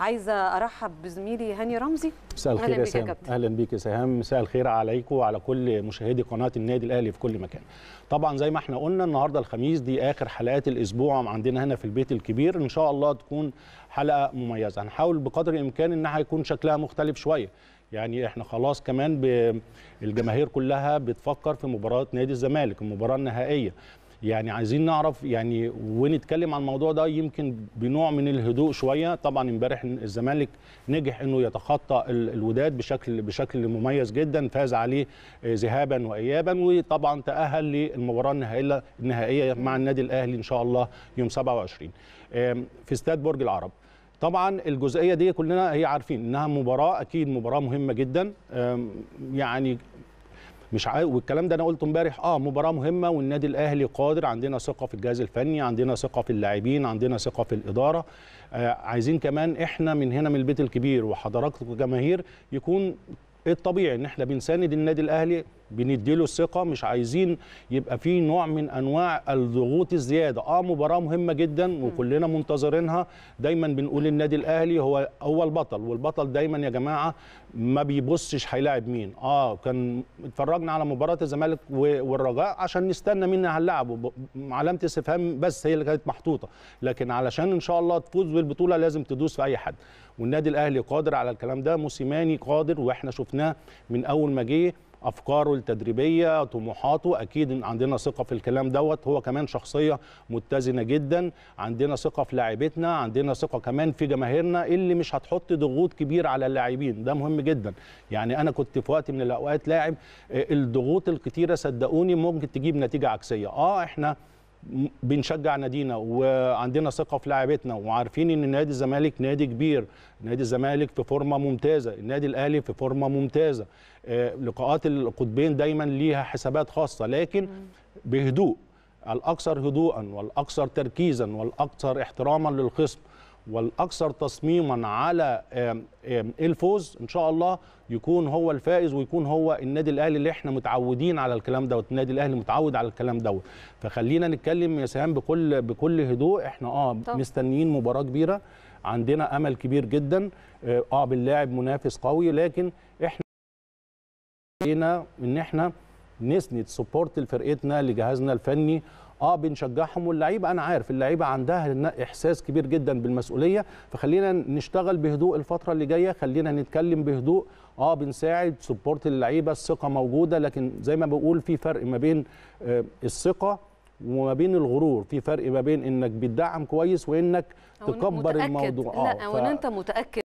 عايزه ارحب بزميلي هاني رمزي مساء الخير يا سهام اهلا بيك يا سهام مساء الخير عليكم وعلى كل مشاهدي قناه النادي الاهلي في كل مكان طبعا زي ما احنا قلنا النهارده الخميس دي اخر حلقات الاسبوع عندنا هنا في البيت الكبير ان شاء الله تكون حلقه مميزه هنحاول بقدر الامكان انها يكون شكلها مختلف شويه يعني احنا خلاص كمان الجماهير كلها بتفكر في مباراه نادي الزمالك المباراه النهائيه يعني عايزين نعرف يعني ونتكلم عن الموضوع ده يمكن بنوع من الهدوء شويه طبعا امبارح الزمالك نجح انه يتخطى الوداد بشكل بشكل مميز جدا فاز عليه آه، ذهابا وايابا وطبعا تاهل للمباراه النهائيه النهائيه مع النادي الاهلي ان شاء الله يوم 27 في استاد برج العرب طبعا الجزئيه دي كلنا هي عارفين انها مباراه اكيد مباراه مهمه جدا يعني مش عايز والكلام ده انا قلته امبارح اه مباراه مهمه والنادي الاهلي قادر عندنا ثقه في الجهاز الفني عندنا ثقه في اللاعبين عندنا ثقه في الاداره آه عايزين كمان احنا من هنا من البيت الكبير وحضراتكم الجماهير يكون الطبيعي ان احنا بنساند النادي الاهلي بنديله الثقه مش عايزين يبقى في نوع من انواع الضغوط الزياده اه مباراه مهمه جدا وكلنا منتظرينها دايما بنقول النادي الاهلي هو هو البطل والبطل دايما يا جماعه ما بيبصش هيلاعب مين اه كان اتفرجنا على مباراه الزمالك والرجاء عشان نستنى مين هنلعبه علامه استفهام بس هي اللي كانت محطوطه لكن علشان ان شاء الله تفوز بالبطوله لازم تدوس في اي حد والنادي الاهلي قادر على الكلام ده موسيماني قادر واحنا شفناه من اول ما جه افكاره التدريبيه طموحاته اكيد عندنا ثقه في الكلام دوت هو كمان شخصيه متزنه جدا عندنا ثقه في لاعبتنا عندنا ثقه كمان في جماهيرنا اللي مش هتحط ضغوط كبير على اللاعبين ده مهم جدا يعني انا كنت في وقت من الاوقات لاعب آه، الضغوط الكتيره صدقوني ممكن تجيب نتيجه عكسيه اه احنا بنشجع نادينا وعندنا ثقه في لاعبتنا وعارفين ان نادي الزمالك نادي كبير نادي الزمالك في فورمه ممتازه النادي الاهلي في فورمه ممتازه آه، لقاءات القطبين دايما ليها حسابات خاصه لكن بهدوء الاكثر هدوءا والاكثر تركيزا والاكثر احتراما للخصم والاكثر تصميما على الفوز ان شاء الله يكون هو الفائز ويكون هو النادي الاهلي اللي احنا متعودين على الكلام دوت النادي الاهلي متعود على الكلام دوت فخلينا نتكلم يا سهام بكل بكل هدوء احنا اه طب. مستنيين مباراه كبيره عندنا امل كبير جدا اه, آه، بنلاعب منافس قوي لكن احنا ان احنا نسند سبورت لفرقتنا لجهازنا الفني اه بنشجعهم واللعيبه انا عارف اللعيبه عندها احساس كبير جدا بالمسؤوليه فخلينا نشتغل بهدوء الفتره اللي جايه خلينا نتكلم بهدوء اه بنساعد سبورت اللعيبه الثقه موجوده لكن زي ما بقول في فرق ما بين آه، الثقه وما بين الغرور في فرق ما بين انك بتدعم كويس وانك تكبر الموضوع آه، لا ف... وان انت متاكد